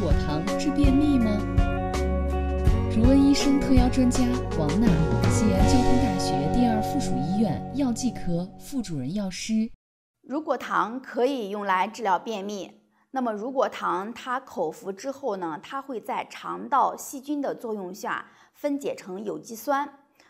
果糖治便秘吗？如恩医生特邀专家王娜，西安交通大学第二附属医院药剂科副主任药师。如果糖可以用来治疗便秘，那么如果糖它口服之后呢，它会在肠道细菌的作用下分解成有机酸，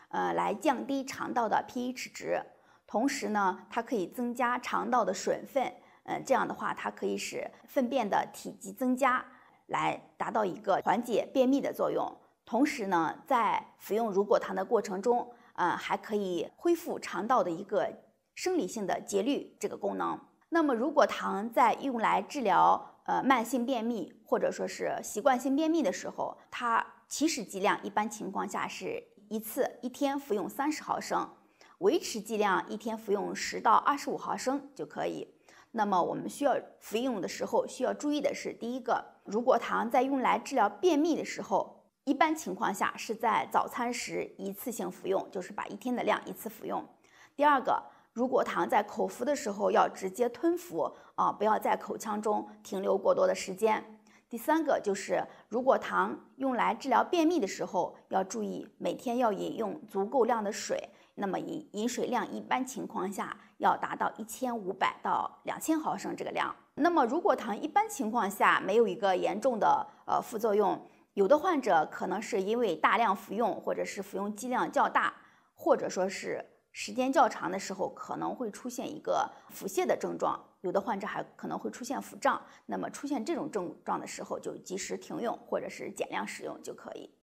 呃，来降低肠道的 pH 值，同时呢，它可以增加肠道的水分，嗯，这样的话，它可以使粪便的体积增加。来达到一个缓解便秘的作用，同时呢，在服用乳果糖的过程中，呃，还可以恢复肠道的一个生理性的节律这个功能。那么，乳果糖在用来治疗呃慢性便秘或者说是习惯性便秘的时候，它起始剂量一般情况下是一次一天服用三十毫升，维持剂量一天服用十到二十五毫升就可以。那么我们需要服用的时候需要注意的是：第一个，如果糖在用来治疗便秘的时候，一般情况下是在早餐时一次性服用，就是把一天的量一次服用；第二个，如果糖在口服的时候要直接吞服啊，不要在口腔中停留过多的时间；第三个就是，如果糖用来治疗便秘的时候，要注意每天要饮用足够量的水。那么饮饮水量一般情况下要达到一千五百到两千毫升这个量。那么如果糖一般情况下没有一个严重的呃副作用，有的患者可能是因为大量服用或者是服用剂量较大，或者说是时间较长的时候可能会出现一个腹泻的症状，有的患者还可能会出现腹胀。那么出现这种症状的时候就及时停用或者是减量使用就可以。